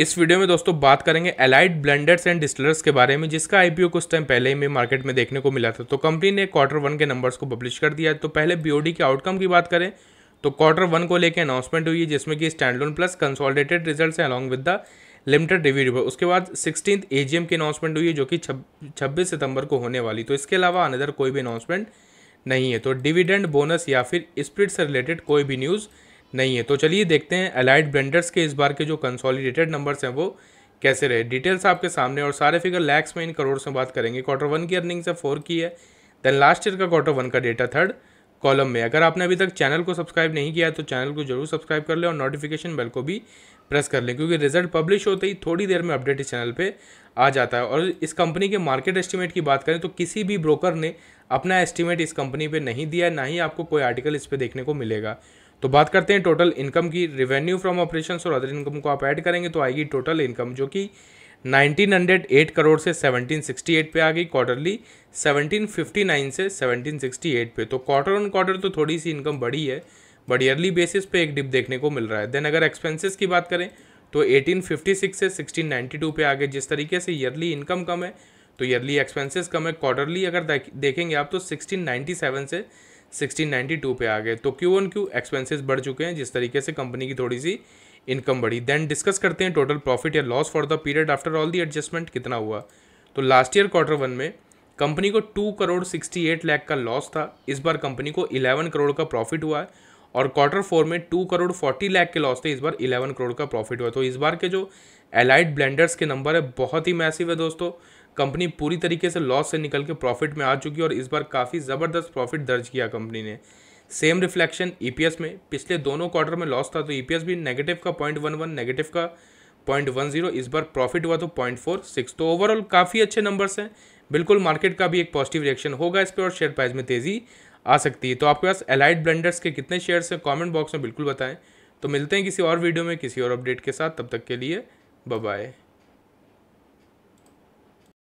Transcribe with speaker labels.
Speaker 1: इस वीडियो में दोस्तों बात करेंगे एलाइड ब्लेंडर्स एंड डिस्टलर्स के बारे में जिसका आईपीओ कुछ टाइम पहले ही में मार्केट में देखने को मिला था तो कंपनी ने क्वार्टर वन के नंबर्स को पब्लिश कर दिया तो पहले बीओडी के आउटकम की बात करें तो क्वार्टर वन को लेकर अनाउंसमेंट हुई है जिसमें कि स्टैंडलोन प्लस कंसॉलिडेटेड रिजल्ट है along with the limited review report उसके बाद सिक्सटीन ए की अनाउंसमेंट हुई है जो कि छब्बीस सितंबर को होने वाली तो इसके अलावा अनदर कोई भी अनाउंसमेंट नहीं है तो डिविडेंड बोनस या फिर स्प्रिट से रिलेटेड कोई भी न्यूज़ नहीं है तो चलिए देखते हैं अलाइड ब्रेंडर्स के इस बार के जो कंसोलिडेटेड नंबर्स हैं वो कैसे रहे डिटेल्स आपके सामने और सारे फिगर लैक्स में इन करोड़ से बात करेंगे क्वार्टर वन की अर्निंग से फोर की है देन लास्ट ईयर का क्वार्टर वन का डेटा थर्ड कॉलम में अगर आपने अभी तक चैनल को सब्सक्राइब नहीं किया है तो चैनल को जरूर सब्सक्राइब कर लें और नोटिफिकेशन बेल को भी प्रेस कर लें क्योंकि रिजल्ट पब्लिश होते ही थोड़ी देर में अपडेट इस चैनल पे आ जाता है और इस कंपनी के मार्केट एस्टीमेट की बात करें तो किसी भी ब्रोकर ने अपना एस्टीमेट इस कंपनी पे नहीं दिया है ना ही आपको कोई आर्टिकल इस पर देखने को मिलेगा तो बात करते हैं टोटल इनकम की रिवेन्यू फ्रॉम ऑपरेशन और अदर इनकम को आप ऐड करेंगे तो आएगी टोटल इनकम जो कि 1908 करोड़ से 1768 पे आ गई क्वार्टरली 1759 से 1768 पे तो क्वार्टर ऑन क्वार्टर तो थोड़ी सी इनकम बढ़ी है बट ईयरली बेसिस पे एक डिप देखने को मिल रहा है देन अगर एक्सपेंसेस की बात करें तो 1856 से 1692 पे आ गए जिस तरीके से ईयरली इनकम कम है तो ईयरली एक्सपेंसेस कम है क्वार्टरली अगर देखेंगे आप तो 1697 से 1692 पे आ गए तो क्यू ऑन क्यू एक्सपेंसेस बढ़ चुके हैं जिस तरीके से कंपनी की थोड़ी सी इनकम बढ़ी देन डिस्कस करते हैं टोटल प्रॉफिट या loss for the period after all the adjustment कितना हुआ तो लास्ट ईयर क्वार्टर वन में कंपनी को two crore sixty eight lakh का लॉस था इस बार कंपनी को इलेवन करोड़ का प्रॉफिट हुआ है और क्वार्टर फोर में टू करोड़ फोर्टी लाख के लॉस थे इस बार इलेवन करोड़ का प्रॉफिट हुआ तो इस बार के जो एलाइड ब्लेंडर्स के नंबर है बहुत ही मैसिव है दोस्तों कंपनी पूरी तरीके से लॉस से निकल के प्रॉफिट में आ चुकी है और इस बार काफ़ी ज़बरदस्त प्रॉफिट दर्ज किया कंपनी ने सेम रिफ्लेक्शन ई में पिछले दोनों क्वार्टर में लॉस था तो ई e भी नेगेटिव का पॉइंट वन वन नेगेटिव का पॉइंट वन जीरो इस बार प्रॉफिट हुआ तो पॉइंट फोर सिक्स तो ओवरऑल काफ़ी अच्छे नंबर्स हैं बिल्कुल मार्केट का भी एक पॉजिटिव रिएक्शन होगा इस पर और शेयर प्राइस में तेज़ी आ सकती है तो आपके पास एलाइड ब्लेंडर्स के कितने शेयर्स हैं कमेंट बॉक्स में बिल्कुल बताएं तो मिलते हैं किसी और वीडियो में किसी और अपडेट के साथ तब तक के लिए बाय